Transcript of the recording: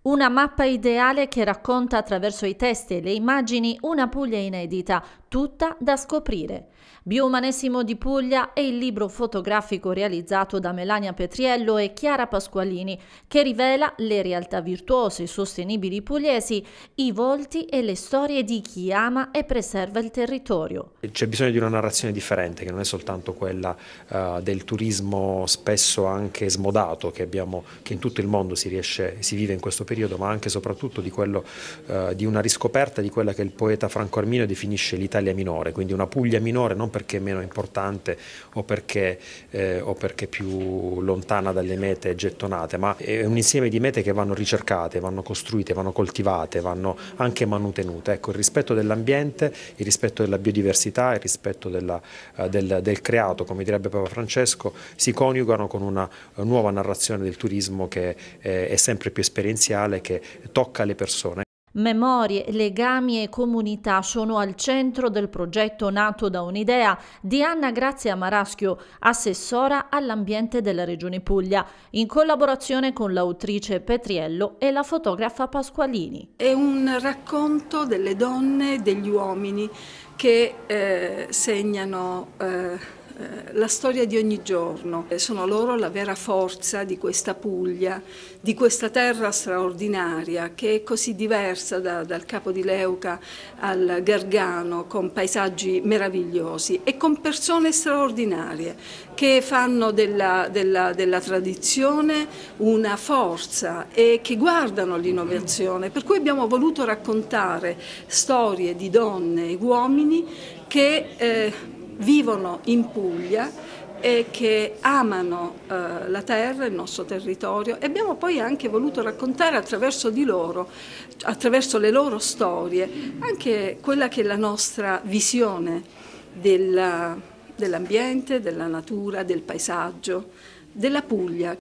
Una mappa ideale che racconta attraverso i testi e le immagini una Puglia inedita, tutta da scoprire. Biomanesimo di Puglia è il libro fotografico realizzato da Melania Petriello e Chiara Pasqualini che rivela le realtà virtuose e sostenibili pugliesi, i volti e le storie di chi ama e preserva il territorio. C'è bisogno di una narrazione differente che non è soltanto quella uh, del turismo spesso anche smodato che, abbiamo, che in tutto il mondo si, riesce, si vive in questo periodo periodo, ma anche e soprattutto di, quello, eh, di, una riscoperta di quella che il poeta Franco Arminio definisce l'Italia minore, quindi una Puglia minore non perché meno importante o perché, eh, o perché più lontana dalle mete gettonate, ma è un insieme di mete che vanno ricercate, vanno costruite, vanno coltivate, vanno anche manutenute. Ecco, il rispetto dell'ambiente, il rispetto della biodiversità, il rispetto della, eh, del, del creato, come direbbe Papa Francesco, si coniugano con una nuova narrazione del turismo che eh, è sempre più esperienziale sociale che tocca le persone. Memorie, legami e comunità sono al centro del progetto nato da un'idea di Anna Grazia Maraschio, assessora all'ambiente della Regione Puglia, in collaborazione con l'autrice Petriello e la fotografa Pasqualini. È un racconto delle donne e degli uomini che eh, segnano eh, la storia di ogni giorno. Sono loro la vera forza di questa Puglia, di questa terra straordinaria che è così diversa da, dal Capo di Leuca al Gargano, con paesaggi meravigliosi e con persone straordinarie che fanno della, della, della tradizione una forza e che guardano l'innovazione. Per cui abbiamo voluto raccontare storie di donne e uomini che eh, vivono in Puglia e che amano eh, la terra, il nostro territorio e abbiamo poi anche voluto raccontare attraverso di loro, attraverso le loro storie, anche quella che è la nostra visione dell'ambiente, della natura, del paesaggio, della Puglia.